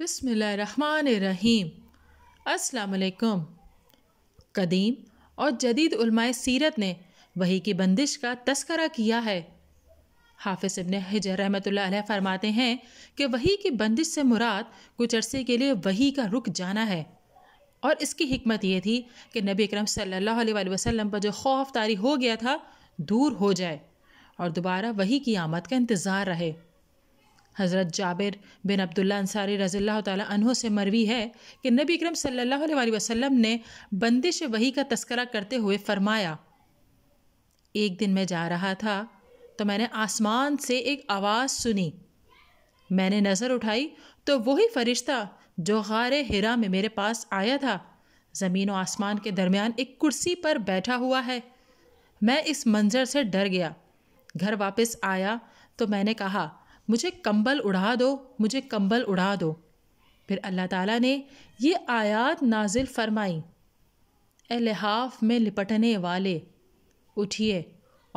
बसमीम असलकम कदीम और जदीद उलमाए सीरत ने वही की बंदिश का तस्करा किया है हाफिज़ इबन हजर रहमत फरमाते हैं कि वही की बंदिश से मुराद कुछ अरसे के लिए वही का रुक जाना है और इसकी हिकमत ये थी कि नबी अक्रम सल्लल्लाहु अलैहि पर जो खौफ तारी हो गया था दूर हो जाए और दोबारा वही की आमद का इंतज़ार रहे हज़रत जाबिर बिन अब्दुल्ला अंसारी रज़ील्ला तहों से मरवी है कि नबी करम सल्ला वसम ने बंदिश वही का तस्करा करते हुए फरमाया एक दिन मैं जा रहा था तो मैंने आसमान से एक आवाज़ सुनी मैंने नज़र उठाई तो वही फ़रिश्ता जो गार हिरा में मेरे पास आया था ज़मीन और आसमान के दरमियान एक कुर्सी पर बैठा हुआ है मैं इस मंज़र से डर गया घर वापस आया तो मैंने कहा मुझे कंबल उड़ा दो मुझे कंबल उड़ा दो फिर अल्लाह ताला ने ये आयात नाजिल फरमाई ए लिहाफ में लिपटने वाले उठिए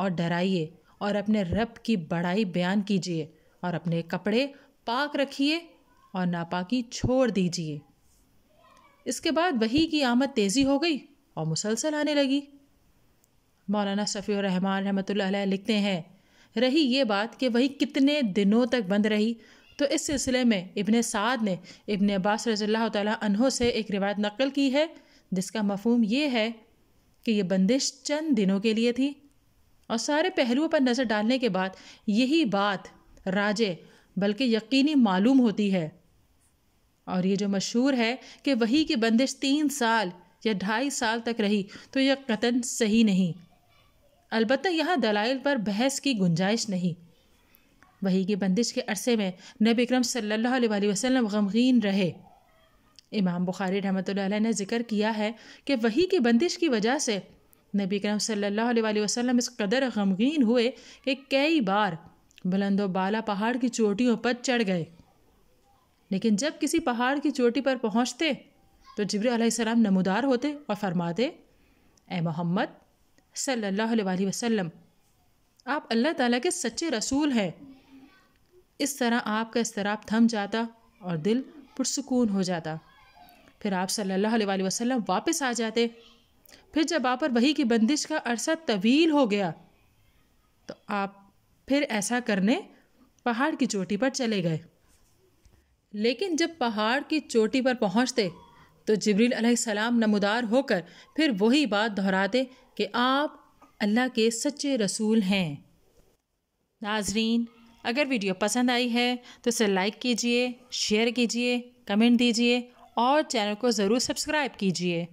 और डराइए और अपने रब की बड़ाई बयान कीजिए और अपने कपड़े पाक रखिए और नापाकी छोड़ दीजिए इसके बाद वही की आमद तेज़ी हो गई और मुसलसल आने लगी मौलाना सफ़ी रहमान रहमत लिखते हैं रही ये बात कि वही कितने दिनों तक बंद रही तो इस सिलसिले में इबन साद ने इबन अब्बास रज़ील्ला तहों से एक रिवायत नकल की है जिसका मफहम ये है कि यह बंदिश चंद दिनों के लिए थी और सारे पहलुओं पर नज़र डालने के बाद यही बात राजे बल्कि यकीनी मालूम होती है और ये जो मशहूर है कि वही की बंदिश तीन साल या ढाई साल तक रही तो यह कतन सही नहीं अलबत् यहाँ दलाइल पर बहस की गुंजाइश नहीं वही की बंदिश के अरसे में नबी इक्रम सल्ला वसलम गमगीन रहे इमाम बुखारी रहमत ने जिक्र किया है कि वही की बंदिश की वजह से नबी इक्रम सल्लल्लाहु वसलम इस कदर गमगीन हुए कि कई बार बुलंदो बाला पहाड़ की चोटियों पर चढ़ गए लेकिन जब किसी पहाड़ की चोटी पर पहुँचते तो जबरी सलाम नमदार होते और फरमाते ए मोहम्मद सल्ला वसम आप अल्लाह ताला के सच्चे रसूल हैं इस तरह आपका इसतराब थम जाता और दिल पुरसकून हो जाता फिर आप सल्ला अलैहि वापस आ जाते फिर जब आप पर वही की बंदिश का अरसा तवील हो गया तो आप फिर ऐसा करने पहाड़ की चोटी पर चले गए लेकिन जब पहाड़ की चोटी पर पहुँचते तो जबरील सलाम नमदार होकर फिर वही बात दोहराते कि आप अल्लाह के सच्चे रसूल हैं नाजरीन अगर वीडियो पसंद आई है तो इसे लाइक कीजिए शेयर कीजिए कमेंट दीजिए और चैनल को ज़रूर सब्सक्राइब कीजिए